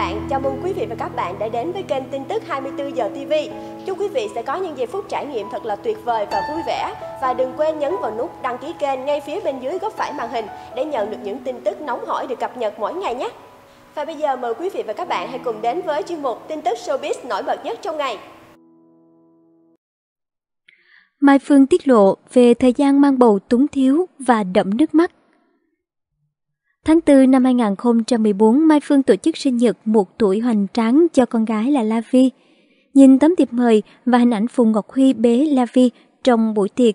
bạn, chào mừng quý vị và các bạn đã đến với kênh tin tức 24 giờ TV. Chúc quý vị sẽ có những giây phút trải nghiệm thật là tuyệt vời và vui vẻ và đừng quên nhấn vào nút đăng ký kênh ngay phía bên dưới góc phải màn hình để nhận được những tin tức nóng hổi được cập nhật mỗi ngày nhé. Và bây giờ mời quý vị và các bạn hãy cùng đến với chuyên mục tin tức showbiz nổi bật nhất trong ngày. Mai Phương tiết lộ về thời gian mang bầu túng thiếu và đẫm nước mắt Tháng 4 năm 2014, Mai Phương tổ chức sinh nhật một tuổi hoành tráng cho con gái là La Vi. Nhìn tấm thiệp mời và hình ảnh Phùng Ngọc Huy bế La Vi trong buổi tiệc,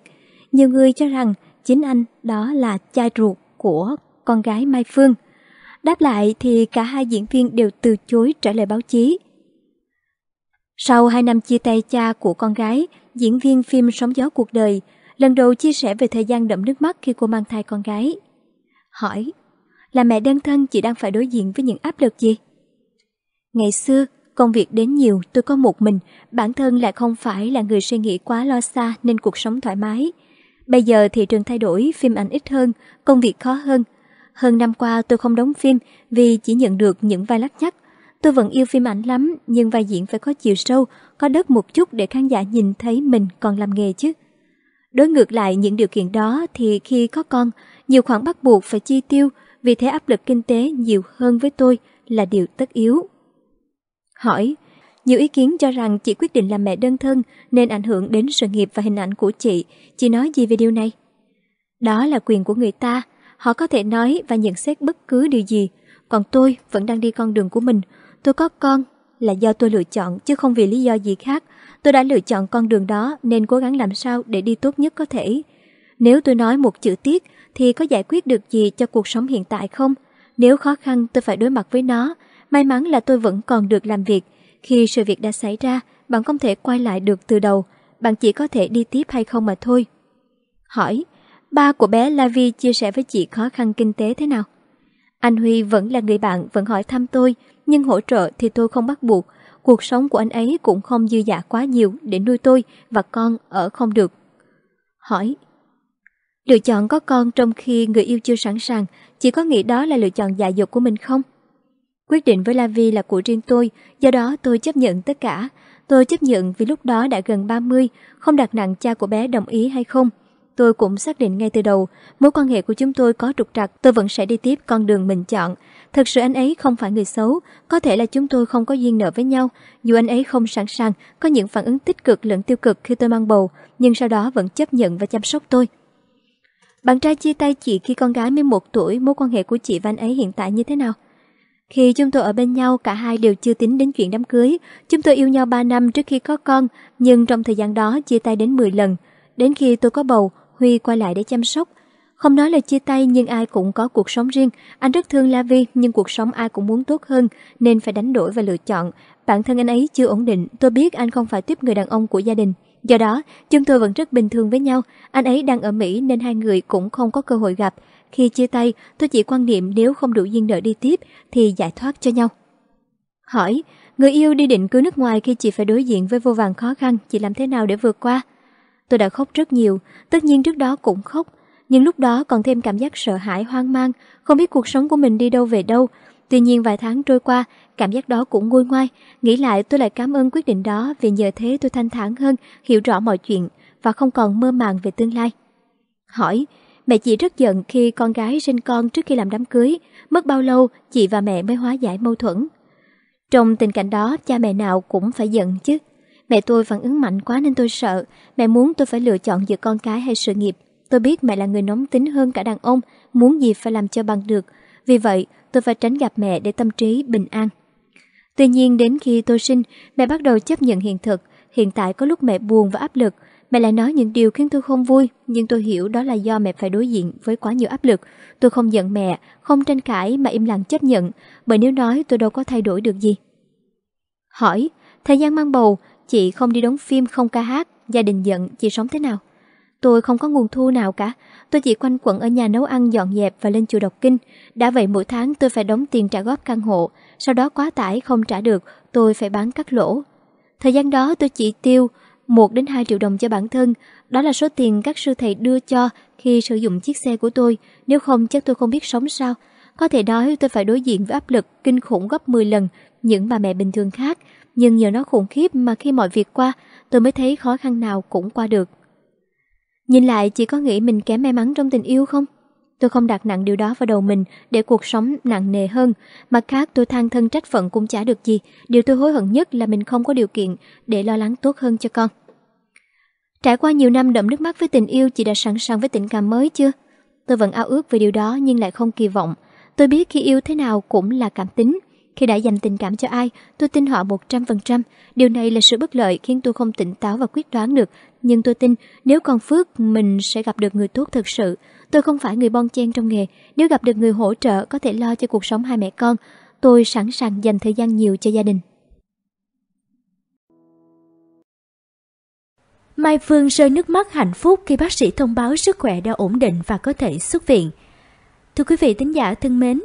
nhiều người cho rằng chính anh đó là cha ruột của con gái Mai Phương. Đáp lại thì cả hai diễn viên đều từ chối trả lời báo chí. Sau hai năm chia tay cha của con gái, diễn viên phim Sóng gió cuộc đời lần đầu chia sẻ về thời gian đậm nước mắt khi cô mang thai con gái. Hỏi là mẹ đơn thân chị đang phải đối diện với những áp lực gì? Ngày xưa, công việc đến nhiều tôi có một mình, bản thân lại không phải là người suy nghĩ quá lo xa nên cuộc sống thoải mái. Bây giờ thị trường thay đổi, phim ảnh ít hơn, công việc khó hơn. Hơn năm qua tôi không đóng phim vì chỉ nhận được những vai lắc nhắc. Tôi vẫn yêu phim ảnh lắm, nhưng vai diễn phải có chiều sâu, có đất một chút để khán giả nhìn thấy mình còn làm nghề chứ. Đối ngược lại những điều kiện đó thì khi có con, nhiều khoản bắt buộc phải chi tiêu, vì thế áp lực kinh tế nhiều hơn với tôi là điều tất yếu. Hỏi, nhiều ý kiến cho rằng chị quyết định làm mẹ đơn thân nên ảnh hưởng đến sự nghiệp và hình ảnh của chị, chị nói gì về điều này? Đó là quyền của người ta, họ có thể nói và nhận xét bất cứ điều gì, còn tôi vẫn đang đi con đường của mình, tôi có con là do tôi lựa chọn chứ không vì lý do gì khác. Tôi đã lựa chọn con đường đó nên cố gắng làm sao để đi tốt nhất có thể. Nếu tôi nói một chữ tiếc thì có giải quyết được gì cho cuộc sống hiện tại không? Nếu khó khăn tôi phải đối mặt với nó, may mắn là tôi vẫn còn được làm việc. Khi sự việc đã xảy ra, bạn không thể quay lại được từ đầu, bạn chỉ có thể đi tiếp hay không mà thôi. Hỏi, ba của bé Lavi chia sẻ với chị khó khăn kinh tế thế nào? Anh Huy vẫn là người bạn, vẫn hỏi thăm tôi, nhưng hỗ trợ thì tôi không bắt buộc. Cuộc sống của anh ấy cũng không dư dả quá nhiều để nuôi tôi và con ở không được. Hỏi, Lựa chọn có con trong khi người yêu chưa sẵn sàng, chỉ có nghĩ đó là lựa chọn dạ dục của mình không? Quyết định với Lavi là của riêng tôi, do đó tôi chấp nhận tất cả. Tôi chấp nhận vì lúc đó đã gần 30, không đặt nặng cha của bé đồng ý hay không. Tôi cũng xác định ngay từ đầu, mối quan hệ của chúng tôi có trục trặc, tôi vẫn sẽ đi tiếp con đường mình chọn. Thật sự anh ấy không phải người xấu, có thể là chúng tôi không có duyên nợ với nhau, dù anh ấy không sẵn sàng, có những phản ứng tích cực lẫn tiêu cực khi tôi mang bầu, nhưng sau đó vẫn chấp nhận và chăm sóc tôi. Bạn trai chia tay chị khi con gái 11 tuổi, mối quan hệ của chị và anh ấy hiện tại như thế nào? Khi chúng tôi ở bên nhau, cả hai đều chưa tính đến chuyện đám cưới. Chúng tôi yêu nhau 3 năm trước khi có con, nhưng trong thời gian đó chia tay đến 10 lần. Đến khi tôi có bầu, Huy quay lại để chăm sóc. Không nói là chia tay nhưng ai cũng có cuộc sống riêng. Anh rất thương La Vi nhưng cuộc sống ai cũng muốn tốt hơn nên phải đánh đổi và lựa chọn. Bản thân anh ấy chưa ổn định, tôi biết anh không phải tiếp người đàn ông của gia đình. Do đó, chúng tôi vẫn rất bình thường với nhau. Anh ấy đang ở Mỹ nên hai người cũng không có cơ hội gặp. Khi chia tay, tôi chỉ quan niệm nếu không đủ duyên nợ đi tiếp thì giải thoát cho nhau. Hỏi, người yêu đi định cư nước ngoài khi chị phải đối diện với vô vàng khó khăn, chị làm thế nào để vượt qua? Tôi đã khóc rất nhiều, tất nhiên trước đó cũng khóc. Nhưng lúc đó còn thêm cảm giác sợ hãi hoang mang, không biết cuộc sống của mình đi đâu về đâu. Tuy nhiên vài tháng trôi qua, cảm giác đó cũng nguôi ngoai. Nghĩ lại tôi lại cảm ơn quyết định đó vì nhờ thế tôi thanh thản hơn, hiểu rõ mọi chuyện và không còn mơ màng về tương lai. Hỏi, mẹ chị rất giận khi con gái sinh con trước khi làm đám cưới. Mất bao lâu chị và mẹ mới hóa giải mâu thuẫn? Trong tình cảnh đó, cha mẹ nào cũng phải giận chứ. Mẹ tôi phản ứng mạnh quá nên tôi sợ. Mẹ muốn tôi phải lựa chọn giữa con cái hay sự nghiệp. Tôi biết mẹ là người nóng tính hơn cả đàn ông, muốn gì phải làm cho bằng được. Vì vậy, tôi phải tránh gặp mẹ để tâm trí bình an. Tuy nhiên đến khi tôi sinh, mẹ bắt đầu chấp nhận hiện thực. Hiện tại có lúc mẹ buồn và áp lực, mẹ lại nói những điều khiến tôi không vui, nhưng tôi hiểu đó là do mẹ phải đối diện với quá nhiều áp lực. Tôi không giận mẹ, không tranh cãi mà im lặng chấp nhận, bởi nếu nói tôi đâu có thay đổi được gì. Hỏi, thời gian mang bầu, chị không đi đóng phim không ca hát, gia đình giận, chị sống thế nào? Tôi không có nguồn thu nào cả. Tôi chỉ quanh quẩn ở nhà nấu ăn dọn dẹp và lên chùa đọc kinh. Đã vậy mỗi tháng tôi phải đóng tiền trả góp căn hộ. Sau đó quá tải không trả được, tôi phải bán cắt lỗ. Thời gian đó tôi chỉ tiêu 1 đến 2 triệu đồng cho bản thân. Đó là số tiền các sư thầy đưa cho khi sử dụng chiếc xe của tôi. Nếu không chắc tôi không biết sống sao. Có thể nói tôi phải đối diện với áp lực kinh khủng gấp 10 lần những bà mẹ bình thường khác. Nhưng nhờ nó khủng khiếp mà khi mọi việc qua, tôi mới thấy khó khăn nào cũng qua được. Nhìn lại chị có nghĩ mình kém may mắn trong tình yêu không? Tôi không đặt nặng điều đó vào đầu mình để cuộc sống nặng nề hơn. Mặt khác tôi than thân trách phận cũng chả được gì. Điều tôi hối hận nhất là mình không có điều kiện để lo lắng tốt hơn cho con. Trải qua nhiều năm đậm nước mắt với tình yêu chị đã sẵn sàng với tình cảm mới chưa? Tôi vẫn ao ước về điều đó nhưng lại không kỳ vọng. Tôi biết khi yêu thế nào cũng là cảm tính. Khi đã dành tình cảm cho ai, tôi tin họ 100%. Điều này là sự bất lợi khiến tôi không tỉnh táo và quyết đoán được. Nhưng tôi tin, nếu còn phước, mình sẽ gặp được người tốt thật sự. Tôi không phải người bon chen trong nghề. Nếu gặp được người hỗ trợ có thể lo cho cuộc sống hai mẹ con, tôi sẵn sàng dành thời gian nhiều cho gia đình. Mai Phương rơi nước mắt hạnh phúc khi bác sĩ thông báo sức khỏe đã ổn định và có thể xuất viện. Thưa quý vị tính giả thân mến,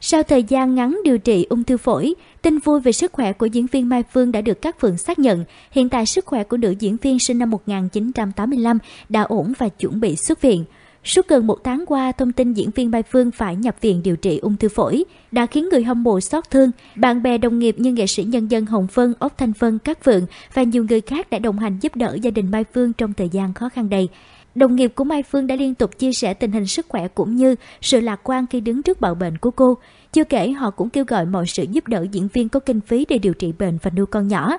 sau thời gian ngắn điều trị ung thư phổi, tin vui về sức khỏe của diễn viên Mai Phương đã được các phường xác nhận. Hiện tại sức khỏe của nữ diễn viên sinh năm 1985 đã ổn và chuẩn bị xuất viện. Suốt gần một tháng qua, thông tin diễn viên Mai Phương phải nhập viện điều trị ung thư phổi đã khiến người hâm mộ xót thương. Bạn bè đồng nghiệp như nghệ sĩ nhân dân Hồng Vân, Ốc Thanh Vân, Các Vượng và nhiều người khác đã đồng hành giúp đỡ gia đình Mai Phương trong thời gian khó khăn đầy. Đồng nghiệp của Mai Phương đã liên tục chia sẻ tình hình sức khỏe cũng như sự lạc quan khi đứng trước bạo bệnh của cô. Chưa kể họ cũng kêu gọi mọi sự giúp đỡ diễn viên có kinh phí để điều trị bệnh và nuôi con nhỏ.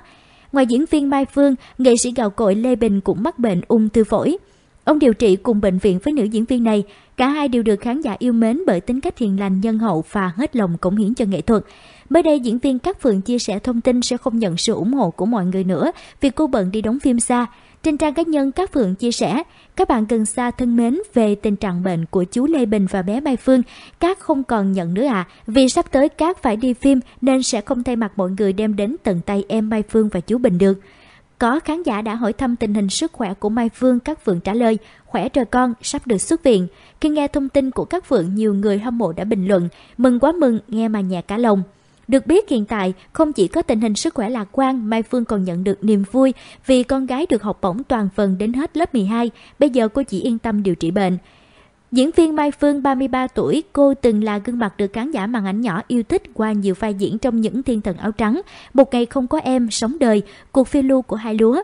Ngoài diễn viên Mai Phương, nghệ sĩ gạo cội Lê Bình cũng mắc bệnh ung thư phổi. Ông điều trị cùng bệnh viện với nữ diễn viên này, cả hai đều được khán giả yêu mến bởi tính cách hiền lành, nhân hậu và hết lòng cống hiến cho nghệ thuật. Mới đây, diễn viên Cát Phượng chia sẻ thông tin sẽ không nhận sự ủng hộ của mọi người nữa vì cô bận đi đóng phim xa. Trên trang cá nhân các Phượng chia sẻ, các bạn gần xa thân mến về tình trạng bệnh của chú Lê Bình và bé Mai Phương, các không còn nhận nữa ạ, à. vì sắp tới các phải đi phim nên sẽ không thay mặt mọi người đem đến tận tay em Mai Phương và chú Bình được. Có khán giả đã hỏi thăm tình hình sức khỏe của Mai Phương, các Phượng trả lời, khỏe trời con, sắp được xuất viện. Khi nghe thông tin của các Phượng, nhiều người hâm mộ đã bình luận, mừng quá mừng, nghe mà nhẹ cả lòng. Được biết hiện tại, không chỉ có tình hình sức khỏe lạc quan, Mai Phương còn nhận được niềm vui vì con gái được học bổng toàn phần đến hết lớp 12, bây giờ cô chỉ yên tâm điều trị bệnh. Diễn viên Mai Phương 33 tuổi, cô từng là gương mặt được khán giả màn ảnh nhỏ yêu thích qua nhiều vai diễn trong những thiên thần áo trắng, Một ngày không có em, sống đời, cuộc phiêu lưu của hai lúa.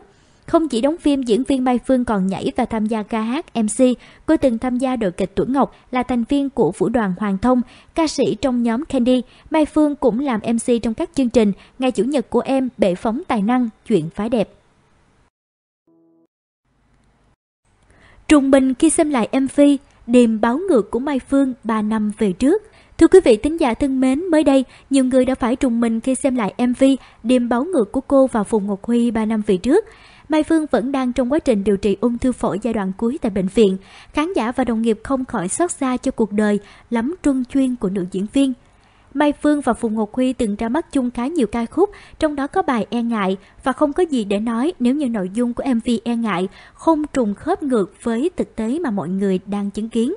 Không chỉ đóng phim, diễn viên Mai Phương còn nhảy và tham gia ca hát MC. Cô từng tham gia đội kịch Tuấn Ngọc là thành viên của Vũ đoàn Hoàng Thông, ca sĩ trong nhóm Candy. Mai Phương cũng làm MC trong các chương trình Ngày Chủ nhật của em, bể phóng tài năng, Chuyện phái đẹp. trung bình khi xem lại MV Điềm báo ngược của Mai Phương 3 năm về trước. Thưa quý vị tính giả thân mến, mới đây, nhiều người đã phải trùng mình khi xem lại MV Điềm báo ngược của cô và Phùng Ngọc Huy 3 năm về trước. Mai Phương vẫn đang trong quá trình điều trị ung thư phổi giai đoạn cuối tại bệnh viện. Khán giả và đồng nghiệp không khỏi xót xa cho cuộc đời lắm truân chuyên của nữ diễn viên. Mai Phương và Phùng Ngọc Huy từng ra mắt chung khá nhiều ca khúc, trong đó có bài E Ngại và không có gì để nói nếu như nội dung của MV E Ngại không trùng khớp ngược với thực tế mà mọi người đang chứng kiến.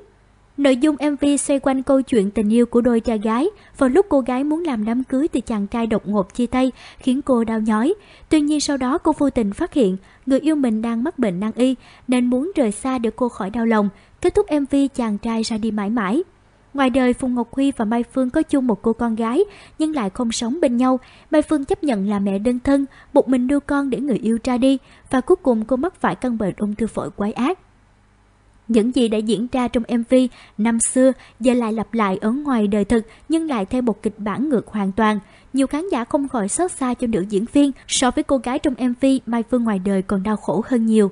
Nội dung MV xoay quanh câu chuyện tình yêu của đôi cha gái vào lúc cô gái muốn làm đám cưới thì chàng trai đột ngột chia tay khiến cô đau nhói. Tuy nhiên sau đó cô vô tình phát hiện người yêu mình đang mắc bệnh nan y nên muốn rời xa để cô khỏi đau lòng. Kết thúc MV chàng trai ra đi mãi mãi. Ngoài đời, Phùng Ngọc Huy và Mai Phương có chung một cô con gái, nhưng lại không sống bên nhau. Mai Phương chấp nhận là mẹ đơn thân, một mình đưa con để người yêu ra đi, và cuối cùng cô mắc phải căn bệnh ung thư phổi quái ác. Những gì đã diễn ra trong MV năm xưa giờ lại lặp lại ở ngoài đời thực nhưng lại theo một kịch bản ngược hoàn toàn. Nhiều khán giả không khỏi xót xa cho nữ diễn viên so với cô gái trong MV Mai Phương ngoài đời còn đau khổ hơn nhiều.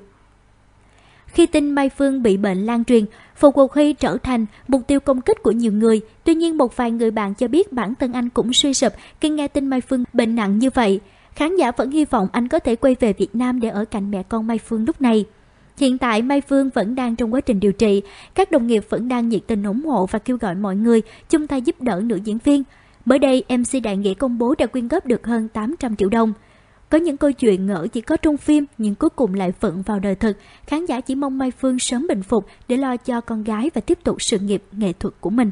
Khi tin Mai Phương bị bệnh lan truyền, Phục Quốc Huy trở thành mục tiêu công kích của nhiều người. Tuy nhiên một vài người bạn cho biết bản thân anh cũng suy sụp khi nghe tin Mai Phương bệnh nặng như vậy. Khán giả vẫn hy vọng anh có thể quay về Việt Nam để ở cạnh mẹ con Mai Phương lúc này. Hiện tại Mai Phương vẫn đang trong quá trình điều trị, các đồng nghiệp vẫn đang nhiệt tình ủng hộ và kêu gọi mọi người chung tay giúp đỡ nữ diễn viên. Mới đây, MC Đại Nghĩa công bố đã quyên góp được hơn 800 triệu đồng. Có những câu chuyện ngỡ chỉ có trong phim nhưng cuối cùng lại vận vào đời thực. Khán giả chỉ mong Mai Phương sớm bình phục để lo cho con gái và tiếp tục sự nghiệp nghệ thuật của mình.